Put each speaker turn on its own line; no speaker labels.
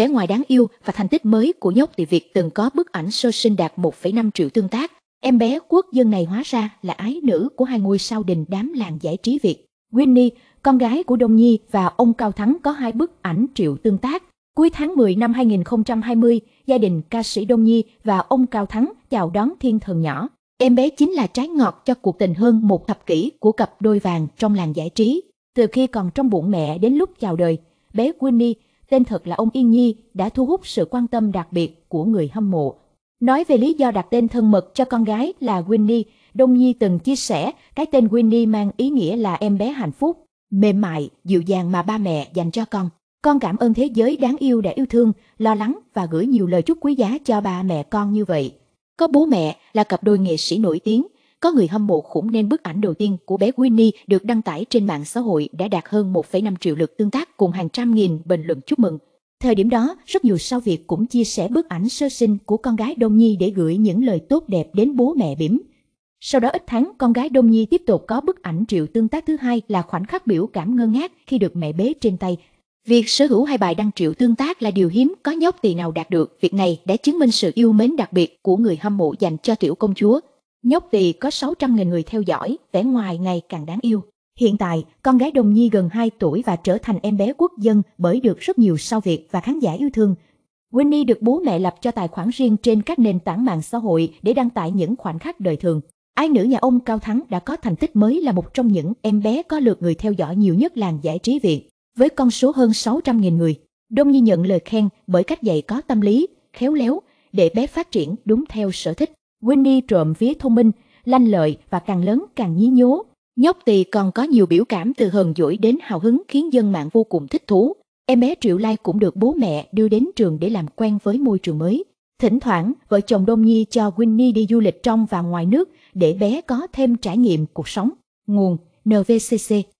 vẻ ngoài đáng yêu và thành tích mới của nhóc tỷ Việt từng có bức ảnh sơ sinh đạt 1,5 triệu tương tác. Em bé quốc dân này hóa ra là ái nữ của hai ngôi sao đình đám làng giải trí Việt. Winnie, con gái của Đông Nhi và ông Cao Thắng có hai bức ảnh triệu tương tác. Cuối tháng 10 năm 2020, gia đình ca sĩ Đông Nhi và ông Cao Thắng chào đón thiên thần nhỏ. Em bé chính là trái ngọt cho cuộc tình hơn một thập kỷ của cặp đôi vàng trong làng giải trí. Từ khi còn trong bụng mẹ đến lúc chào đời, bé Winnie tên thật là ông Yên Nhi, đã thu hút sự quan tâm đặc biệt của người hâm mộ. Nói về lý do đặt tên thân mật cho con gái là Winnie, Đông Nhi từng chia sẻ, cái tên Winnie mang ý nghĩa là em bé hạnh phúc, mềm mại, dịu dàng mà ba mẹ dành cho con. Con cảm ơn thế giới đáng yêu đã yêu thương, lo lắng và gửi nhiều lời chúc quý giá cho ba mẹ con như vậy. Có bố mẹ là cặp đôi nghệ sĩ nổi tiếng, có người hâm mộ khủng nên bức ảnh đầu tiên của bé Winnie được đăng tải trên mạng xã hội đã đạt hơn 1,5 triệu lượt tương tác cùng hàng trăm nghìn bình luận chúc mừng. Thời điểm đó, rất nhiều sao Việt cũng chia sẻ bức ảnh sơ sinh của con gái Đông Nhi để gửi những lời tốt đẹp đến bố mẹ bỉm. Sau đó ít tháng, con gái Đông Nhi tiếp tục có bức ảnh triệu tương tác thứ hai là khoảnh khắc biểu cảm ngơ ngác khi được mẹ bế trên tay. Việc sở hữu hai bài đăng triệu tương tác là điều hiếm có nhóc tỳ nào đạt được. Việc này đã chứng minh sự yêu mến đặc biệt của người hâm mộ dành cho tiểu công chúa. Nhóc tỳ có 600.000 người theo dõi, vẻ ngoài ngày càng đáng yêu. Hiện tại, con gái Đồng Nhi gần 2 tuổi và trở thành em bé quốc dân bởi được rất nhiều sao Việt và khán giả yêu thương. Winnie được bố mẹ lập cho tài khoản riêng trên các nền tảng mạng xã hội để đăng tải những khoảnh khắc đời thường. Ai nữ nhà ông Cao Thắng đã có thành tích mới là một trong những em bé có lượt người theo dõi nhiều nhất làng giải trí Việt, với con số hơn 600.000 người. Đông Nhi nhận lời khen bởi cách dạy có tâm lý, khéo léo, để bé phát triển đúng theo sở thích. Winnie trộm vía thông minh, lanh lợi và càng lớn càng nhí nhố. Nhóc tỳ còn có nhiều biểu cảm từ hờn dỗi đến hào hứng khiến dân mạng vô cùng thích thú. Em bé Triệu Lai cũng được bố mẹ đưa đến trường để làm quen với môi trường mới. Thỉnh thoảng, vợ chồng Đông Nhi cho Winnie đi du lịch trong và ngoài nước để bé có thêm trải nghiệm cuộc sống. Nguồn NVCC